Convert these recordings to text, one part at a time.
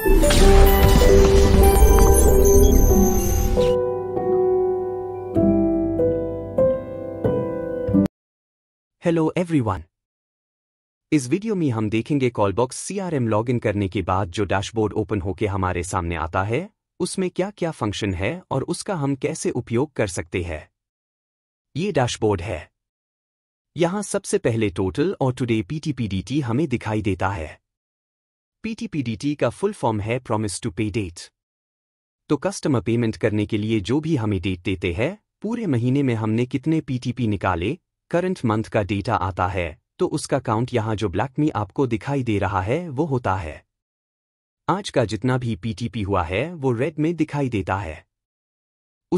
hello everyone इस video में हम देखेंगे कॉलबॉक्स सीआरएम लॉगिन करने के बाद जो डैशबोर्ड ओपन होके हमारे सामने आता है उसमें क्या क्या फंक्शन है और उसका हम कैसे उपयोग कर सकते हैं ये डैशबोर्ड है यहां सबसे पहले टोटल और टुडे पीटीपीडीटी हमें दिखाई देता है पीटीपीडीटी का फुल फॉर्म है प्रॉमिस टू पे डेट तो कस्टमर पेमेंट करने के लिए जो भी हमें डेट देते हैं पूरे महीने में हमने कितने पीटीपी निकाले करंट मंथ का डेटा आता है तो उसका काउंट यहां जो ब्लैक में आपको दिखाई दे रहा है वो होता है आज का जितना भी पीटीपी हुआ है वो रेड में दिखाई देता है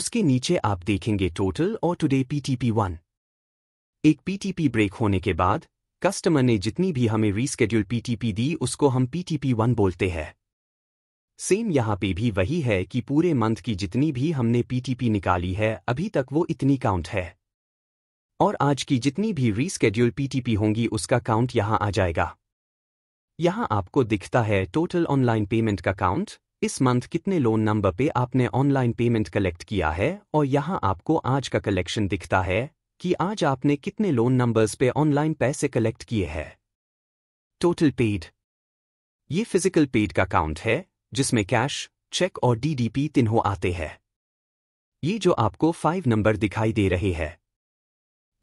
उसके नीचे आप देखेंगे टोटल और टुडे पीटीपी वन एक पीटीपी ब्रेक होने के बाद कस्टमर ने जितनी भी हमें रीस्केड्यूल पीटीपी दी उसको हम पीटीपी वन बोलते हैं सेम यहां पे भी वही है कि पूरे मंथ की जितनी भी हमने पीटीपी निकाली है अभी तक वो इतनी काउंट है और आज की जितनी भी रीस्केड्यूल पीटीपी होंगी उसका काउंट यहां आ जाएगा यहां आपको दिखता है टोटल ऑनलाइन पेमेंट का काउंट इस मंथ कितने लोन नंबर पे आपने ऑनलाइन पेमेंट कलेक्ट किया है और यहां आपको आज का कलेक्शन दिखता है कि आज आपने कितने लोन नंबर्स पे ऑनलाइन पैसे कलेक्ट किए हैं टोटल पेड ये फिजिकल पेड का काउंट है जिसमें कैश चेक और डीडीपी तिन्हों आते हैं ये जो आपको फाइव नंबर दिखाई दे रहे हैं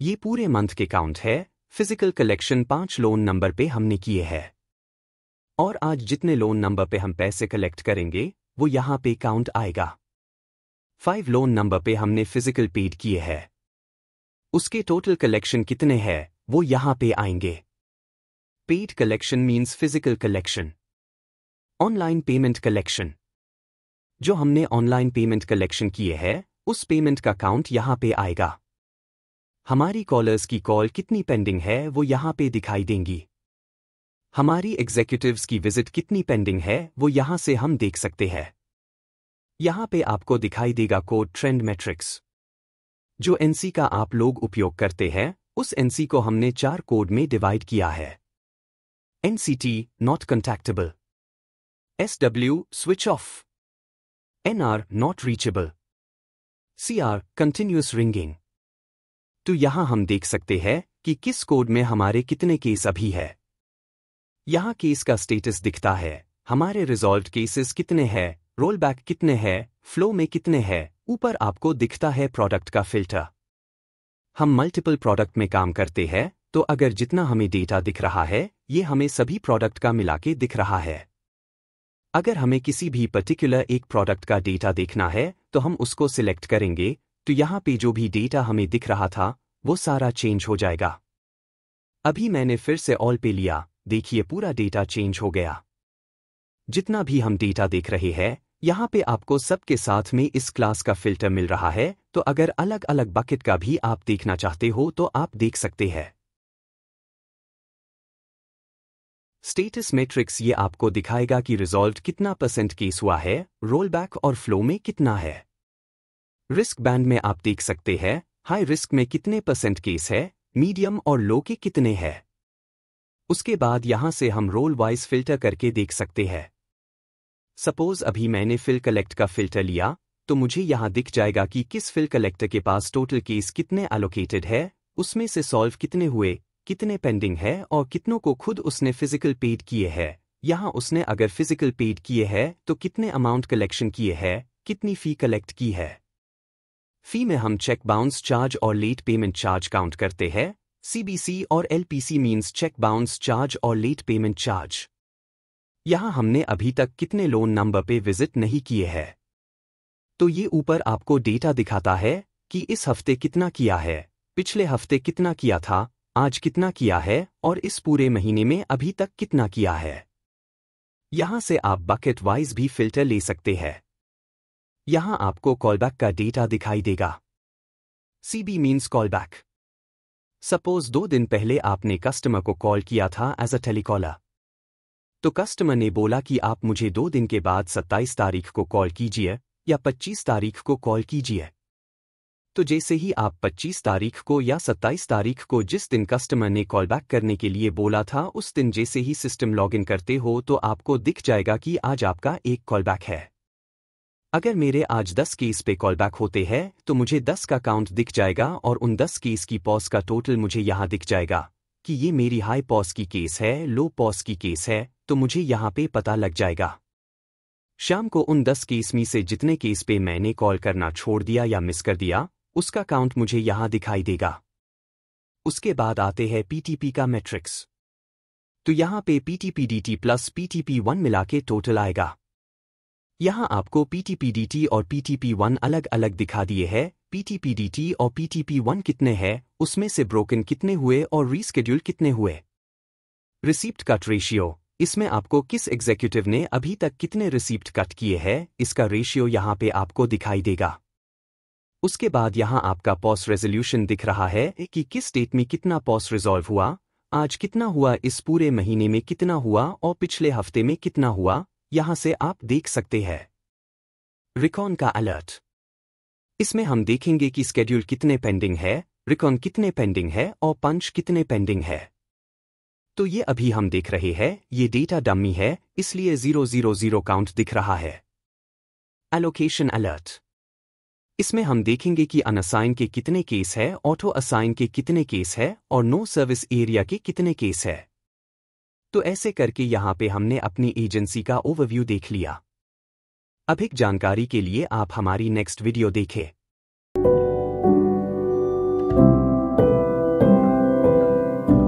ये पूरे मंथ के काउंट है फिजिकल कलेक्शन पांच लोन नंबर पे हमने किए हैं और आज जितने लोन नंबर पे हम पैसे कलेक्ट करेंगे वो यहां पे काउंट आएगा फाइव लोन नंबर पे हमने फिजिकल पेड किए हैं उसके टोटल कलेक्शन कितने हैं वो यहां पे आएंगे paid collection means physical collection online payment collection जो हमने ऑनलाइन पेमेंट कलेक्शन किए हैं उस पेमेंट का काउंट यहां पे आएगा हमारी कॉलर्स की कॉल कितनी पेंडिंग है वो यहां पे दिखाई देंगी हमारी एग्जीक्यूटिव्स की विजिट कितनी पेंडिंग है वो यहां से हम देख सकते हैं यहां पे आपको दिखाई देगा कोड ट्रेंड मैट्रिक्स जो एनसी का आप लोग उपयोग करते हैं उस एनसी को हमने चार कोड में डिवाइड किया है NCT not contactable SW switch off N R not reachable C R continuous ringing तो यहां हम देख सकते हैं कि किस कोड में हमारे कितने केस अभी है यहां केस का स्टेटस दिखता है हमारे रिजॉल्व केसेस कितने हैं रोलबैक कितने हैं फ्लो में कितने हैं ऊपर आपको दिखता है प्रोडक्ट का फिल्टर हम मल्टीपल प्रोडक्ट में काम करते हैं तो अगर जितना हमें डेटा दिख रहा है ये हमें सभी प्रोडक्ट का मिला के दिख रहा है अगर हमें किसी भी पर्टिकुलर एक प्रोडक्ट का डेटा देखना है तो हम उसको सिलेक्ट करेंगे तो यहाँ पे जो भी डेटा हमें दिख रहा था वो सारा चेंज हो जाएगा अभी मैंने फिर से ऑल पे लिया देखिए पूरा डेटा चेंज हो गया जितना भी हम डेटा देख रहे हैं यहाँ पे आपको सबके साथ में इस क्लास का फिल्टर मिल रहा है तो अगर अलग अलग बकेट का भी आप देखना चाहते हो तो आप देख सकते हैं स्टेटस मैट्रिक्स ये आपको दिखाएगा कि रिजॉल्व कितना परसेंट केस हुआ है रोलबैक और फ्लो में कितना है रिस्क बैंड में आप देख सकते हैं हाई रिस्क में कितने परसेंट केस है मीडियम और लो के कितने हैं उसके बाद यहां से हम रोल वाइज फिल्टर करके देख सकते हैं सपोज अभी मैंने फिल कलेक्ट का फिल्टर लिया तो मुझे यहाँ दिख जाएगा कि किस फिल कलेक्टर के पास टोटल केस कितने एलोकेटेड है उसमें से सॉल्व कितने हुए कितने पेंडिंग है और कितनों को खुद उसने फिजिकल पेड किए हैं यहाँ उसने अगर फिजिकल पेड किए हैं तो कितने अमाउंट कलेक्शन किए हैं कितनी फ़ी कलेक्ट की है फ़ी में हम चेक बाउंस चार्ज और लेट पेमेंट चार्ज काउंट करते हैं सीबीसी और LPC means cheque bounce charge और लेट पेमेंट चार्ज यहां हमने अभी तक कितने लोन नंबर पे विजिट नहीं किए हैं तो ये ऊपर आपको डेटा दिखाता है कि इस हफ्ते कितना किया है पिछले हफ्ते कितना किया था आज कितना किया है और इस पूरे महीने में अभी तक कितना किया है यहां से आप बकेट वाइज भी फिल्टर ले सकते हैं यहां आपको कॉलबैक का डेटा दिखाई देगा C B means callback suppose दो दिन पहले आपने कस्टमर को कॉल किया था एज अ टेलीकॉलर तो कस्टमर ने बोला कि आप मुझे दो दिन के बाद 27 तारीख को कॉल कीजिए या 25 तारीख को कॉल कीजिए तो जैसे ही आप 25 तारीख को या 27 तारीख को जिस दिन कस्टमर ने कॉल बैक करने के लिए बोला था उस दिन जैसे ही सिस्टम लॉगिन करते हो तो आपको दिख जाएगा कि आज आपका एक कॉल बैक है अगर मेरे आज 10 केस पे कॉल बैक होते हैं तो मुझे 10 का काउंट दिख जाएगा और उन 10 केस की पॉज का टोटल मुझे यहां दिख जाएगा कि ये मेरी हाई पॉस की केस है लो पॉस की केस है तो मुझे यहाँ पे पता लग जाएगा शाम को उन दस केस में से जितने केस पे मैंने कॉल करना छोड़ दिया या मिस कर दिया उसका काउंट मुझे यहां दिखाई देगा उसके बाद आते हैं पीटीपी का मैट्रिक्स तो यहां पे PTP DT plus PTP one मिला के टोटल आएगा यहां आपको पीटीपी डीटी और पीटीपी वन अलग अलग दिखा दिए है पीटीपी डीटी और पीटीपी वन कितने हैं उसमें से ब्रोकन कितने हुए और रीस्केड्यूल कितने हुए रिसीप्ट कट रेशियो इसमें आपको किस एग्जीक्यूटिव ने अभी तक कितने रिसीप्ट कट किए हैं इसका रेशियो यहां पे आपको दिखाई देगा उसके बाद यहां आपका पॉस रेजोल्यूशन दिख रहा है कि किस डेट में कितना पॉस रिजॉल्व हुआ आज कितना हुआ इस पूरे महीने में कितना हुआ और पिछले हफ्ते में कितना हुआ यहां से आप देख सकते हैं रिकॉन का अलर्ट इसमें हम देखेंगे कि स्केड्यूल कितने पेंडिंग है रिकॉन कितने पेंडिंग है और पंच कितने पेंडिंग है तो ये अभी हम देख रहे हैं ये डेटा डमी है इसलिए जीरो जीरो जीरो काउंट दिख रहा है एलोकेशन अलर्ट इसमें हम देखेंगे कि अनअसाइन के कितने केस है ऑटो असाइन के कितने केस है और नो सर्विस एरिया के कितने केस है तो ऐसे करके यहां पे हमने अपनी एजेंसी का ओवरव्यू देख लिया अधिक जानकारी के लिए आप हमारी नेक्स्ट वीडियो देखें